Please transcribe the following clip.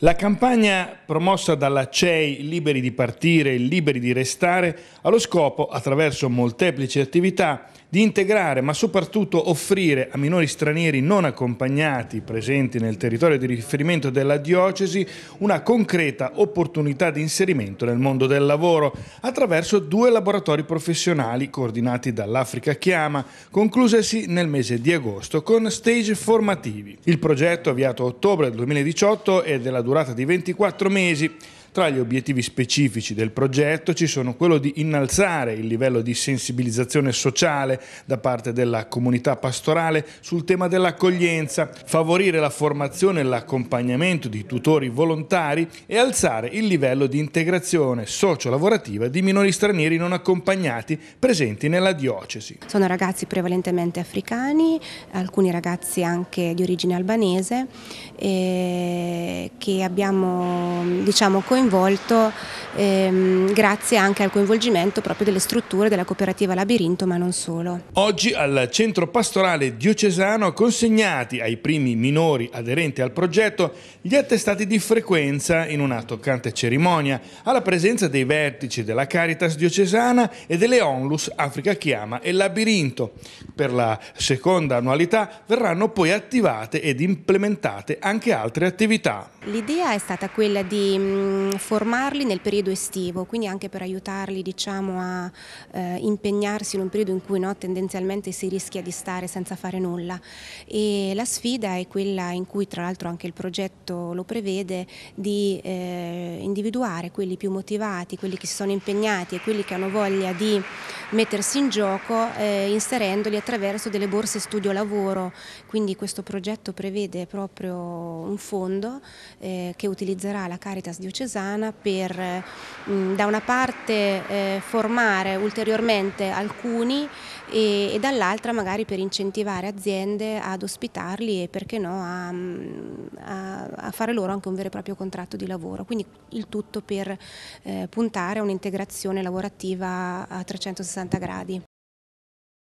La campagna promossa dalla CEI Liberi di partire Liberi di restare ha lo scopo, attraverso molteplici attività, di integrare ma soprattutto offrire a minori stranieri non accompagnati presenti nel territorio di riferimento della diocesi una concreta opportunità di inserimento nel mondo del lavoro attraverso due laboratori professionali coordinati dall'Africa Chiama, conclusesi nel mese di agosto con stage formativi. Il progetto avviato a ottobre del 2018 è della durata di 24 mesi tra gli obiettivi specifici del progetto ci sono quello di innalzare il livello di sensibilizzazione sociale da parte della comunità pastorale sul tema dell'accoglienza, favorire la formazione e l'accompagnamento di tutori volontari e alzare il livello di integrazione socio-lavorativa di minori stranieri non accompagnati presenti nella diocesi. Sono ragazzi prevalentemente africani, alcuni ragazzi anche di origine albanese eh, che abbiamo diciamo, coinvolto coinvolto ehm, grazie anche al coinvolgimento proprio delle strutture della cooperativa Labirinto, ma non solo. Oggi al centro pastorale diocesano consegnati ai primi minori aderenti al progetto gli attestati di frequenza in una toccante cerimonia, alla presenza dei vertici della Caritas diocesana e delle Onlus Africa Chiama e Labirinto. Per la seconda annualità verranno poi attivate ed implementate anche altre attività. L'idea è stata quella di mm, formarli nel periodo periodo estivo, quindi anche per aiutarli diciamo, a eh, impegnarsi in un periodo in cui no, tendenzialmente si rischia di stare senza fare nulla. E la sfida è quella in cui tra l'altro anche il progetto lo prevede di eh, individuare quelli più motivati, quelli che si sono impegnati e quelli che hanno voglia di mettersi in gioco eh, inserendoli attraverso delle borse studio lavoro. Quindi questo progetto prevede proprio un fondo eh, che utilizzerà la Caritas diocesana per mh, mm, da una parte eh, formare ulteriormente alcuni e, e dall'altra magari per incentivare aziende ad ospitarli e perché no a, mm, a, a, fare loro anche un vero e proprio contratto di lavoro. Quindi il tutto per eh, puntare a un'integrazione lavorativa a 360 360 gradi.